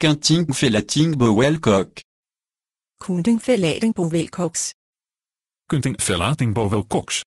Kunting Kuntingfellating Bowelcock. Kunting Felating Kuntingfellating Bowelcocks.